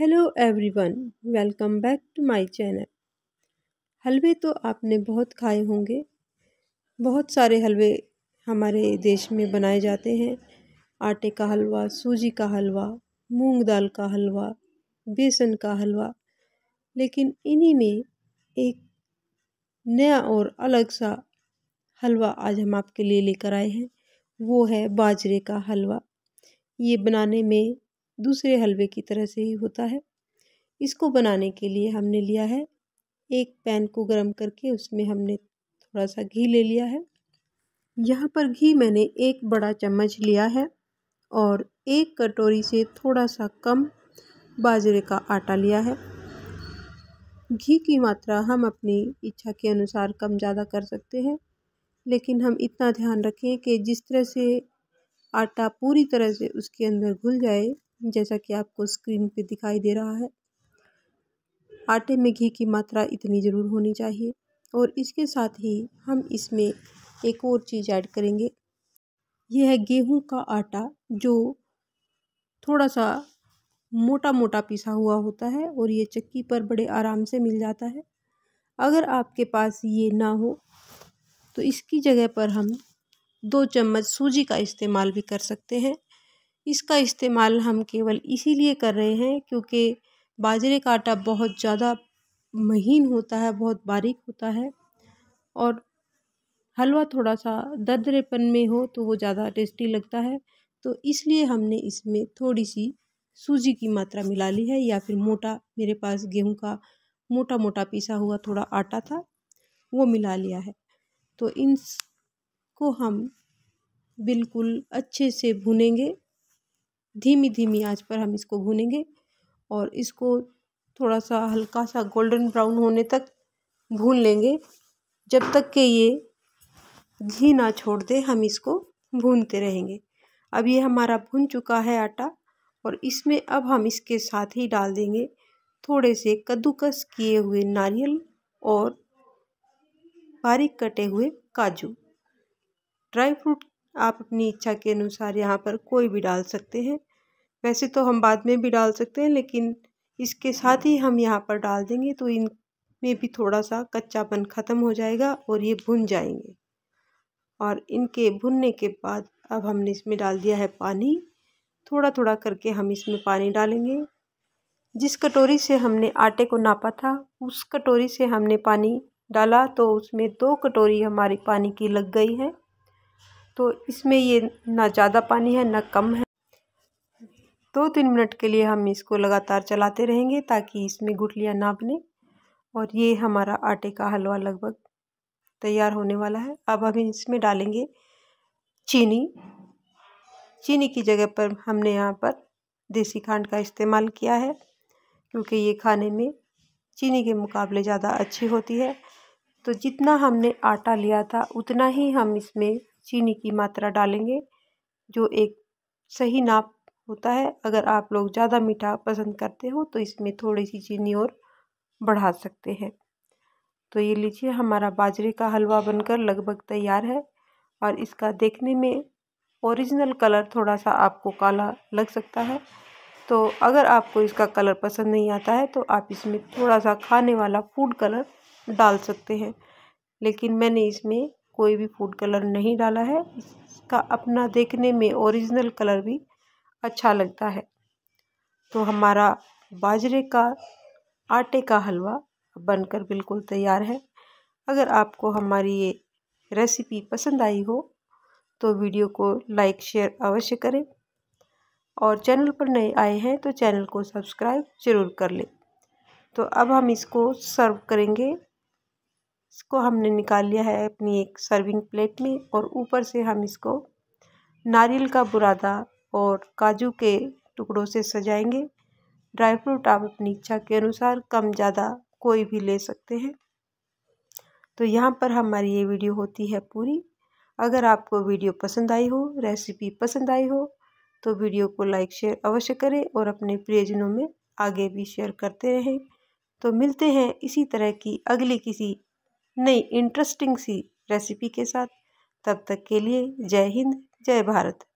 hello everyone welcome back to my channel हलवे तो आपने बहुत खाए होंगे बहुत सारे हलवे हमारे देश में बनाए जाते हैं आटे का हलवा सूजी का हलवा मूंग दाल का हलवा बेसन का हलवा लेकिन इन्हीं में एक नया और अलग सा हलवा आज हम आपके लिए लेकर आए हैं वो है बाजरे का हलवा ये बनाने में दूसरे हलवे की तरह से ही होता है इसको बनाने के लिए हमने लिया है एक पैन को गर्म करके उसमें हमने थोड़ा सा घी ले लिया है यहाँ पर घी मैंने एक बड़ा चम्मच लिया है और एक कटोरी से थोड़ा सा कम बाजरे का आटा लिया है घी की मात्रा हम अपनी इच्छा के अनुसार कम ज़्यादा कर सकते हैं लेकिन हम इतना ध्यान रखें कि जिस तरह से आटा पूरी तरह से उसके अंदर घुल जाए जैसा कि आपको स्क्रीन पे दिखाई दे रहा है आटे में घी की मात्रा इतनी ज़रूर होनी चाहिए और इसके साथ ही हम इसमें एक और चीज़ ऐड करेंगे यह है गेहूं का आटा जो थोड़ा सा मोटा मोटा पिसा हुआ होता है और ये चक्की पर बड़े आराम से मिल जाता है अगर आपके पास ये ना हो तो इसकी जगह पर हम दो चम्मच सूजी का इस्तेमाल भी कर सकते हैं इसका इस्तेमाल हम केवल इसीलिए कर रहे हैं क्योंकि बाजरे का आटा बहुत ज़्यादा महीन होता है बहुत बारीक होता है और हलवा थोड़ा सा दर्दरेपन में हो तो वो ज़्यादा टेस्टी लगता है तो इसलिए हमने इसमें थोड़ी सी सूजी की मात्रा मिला ली है या फिर मोटा मेरे पास गेहूं का मोटा मोटा पीसा हुआ थोड़ा आटा था वो मिला लिया है तो इनको हम बिल्कुल अच्छे से भुनेंगे धीमी धीमी आंच पर हम इसको भूनेंगे और इसको थोड़ा सा हल्का सा गोल्डन ब्राउन होने तक भून लेंगे जब तक कि ये घी ना छोड़ दे हम इसको भूनते रहेंगे अब ये हमारा भून चुका है आटा और इसमें अब हम इसके साथ ही डाल देंगे थोड़े से कद्दूकस किए हुए नारियल और बारीक कटे हुए काजू ड्राई फ्रूट आप अपनी इच्छा के अनुसार यहाँ पर कोई भी डाल सकते हैं वैसे तो हम बाद में भी डाल सकते हैं लेकिन इसके साथ ही हम यहाँ पर डाल देंगे तो इन में भी थोड़ा सा कच्चापन ख़त्म हो जाएगा और ये भुन जाएंगे और इनके भुनने के बाद अब हमने इसमें डाल दिया है पानी थोड़ा थोड़ा करके हम इसमें पानी डालेंगे जिस कटोरी से हमने आटे को नापा था उस कटोरी से हमने पानी डाला तो उसमें दो कटोरी हमारी पानी की लग गई है तो इसमें ये ना ज़्यादा पानी है ना कम है दो तीन मिनट के लिए हम इसको लगातार चलाते रहेंगे ताकि इसमें गुटलियाँ ना बने और ये हमारा आटे का हलवा लगभग तैयार होने वाला है अब हम इसमें डालेंगे चीनी चीनी की जगह पर हमने यहाँ पर देसी खांड का इस्तेमाल किया है क्योंकि ये खाने में चीनी के मुकाबले ज़्यादा अच्छी होती है तो जितना हमने आटा लिया था उतना ही हम इसमें चीनी की मात्रा डालेंगे जो एक सही नाप होता है अगर आप लोग ज़्यादा मीठा पसंद करते हो तो इसमें थोड़ी सी चीनी और बढ़ा सकते हैं तो ये लीजिए हमारा बाजरे का हलवा बनकर लगभग तैयार है और इसका देखने में ओरिजिनल कलर थोड़ा सा आपको काला लग सकता है तो अगर आपको इसका कलर पसंद नहीं आता है तो आप इसमें थोड़ा सा खाने वाला फूड कलर डाल सकते हैं लेकिन मैंने इसमें कोई भी फूड कलर नहीं डाला है इसका अपना देखने में ओरिजिनल कलर भी अच्छा लगता है तो हमारा बाजरे का आटे का हलवा बनकर बिल्कुल तैयार है अगर आपको हमारी ये रेसिपी पसंद आई हो तो वीडियो को लाइक शेयर अवश्य करें और चैनल पर नए आए हैं तो चैनल को सब्सक्राइब ज़रूर कर लें तो अब हम इसको सर्व करेंगे इसको हमने निकाल लिया है अपनी एक सर्विंग प्लेट में और ऊपर से हम इसको नारियल का बुरादा और काजू के टुकड़ों से सजाएंगे ड्राई फ्रूट आप अपनी इच्छा के अनुसार कम ज़्यादा कोई भी ले सकते हैं तो यहाँ पर हमारी ये वीडियो होती है पूरी अगर आपको वीडियो पसंद आई हो रेसिपी पसंद आई हो तो वीडियो को लाइक शेयर अवश्य करें और अपने प्रियजनों में आगे भी शेयर करते रहें तो मिलते हैं इसी तरह की अगली किसी नई इंटरेस्टिंग सी रेसिपी के साथ तब तक के लिए जय हिंद जय भारत